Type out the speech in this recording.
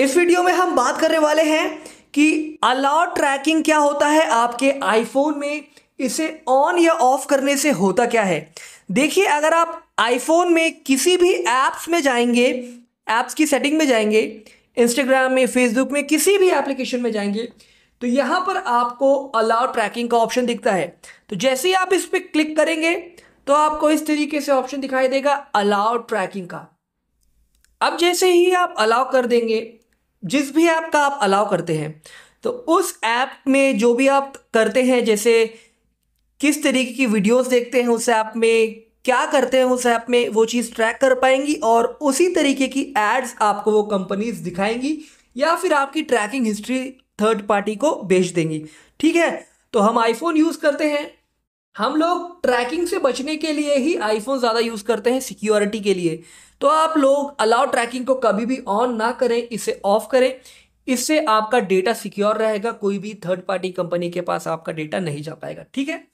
इस वीडियो में हम बात करने वाले हैं कि अलाउड ट्रैकिंग क्या होता है आपके आईफोन में इसे ऑन या ऑफ करने से होता क्या है देखिए अगर आप आईफोन में किसी भी ऐप्स में जाएंगे ऐप्स की सेटिंग में जाएंगे इंस्टाग्राम में फेसबुक में किसी भी एप्लीकेशन में जाएंगे तो यहाँ पर आपको अलाउड ट्रैकिंग का ऑप्शन दिखता है तो जैसे ही आप इस पर क्लिक करेंगे तो आपको इस तरीके से ऑप्शन दिखाई देगा अलाउ ट्रैकिंग का अब जैसे ही आप अलाउ कर देंगे जिस भी ऐप का आप अलाउ करते हैं तो उस ऐप में जो भी आप करते हैं जैसे किस तरीके की वीडियोस देखते हैं उस ऐप में क्या करते हैं उस ऐप में वो चीज़ ट्रैक कर पाएंगी और उसी तरीके की एड्स आपको वो कंपनीज दिखाएंगी या फिर आपकी ट्रैकिंग हिस्ट्री थर्ड पार्टी को भेज देंगी ठीक है तो हम आईफोन यूज़ करते हैं हम लोग ट्रैकिंग से बचने के लिए ही आईफोन ज़्यादा यूज़ करते हैं सिक्योरिटी के लिए तो आप लोग अलाउ ट्रैकिंग को कभी भी ऑन ना करें इसे ऑफ करें इससे आपका डेटा सिक्योर रहेगा कोई भी थर्ड पार्टी कंपनी के पास आपका डेटा नहीं जा पाएगा ठीक है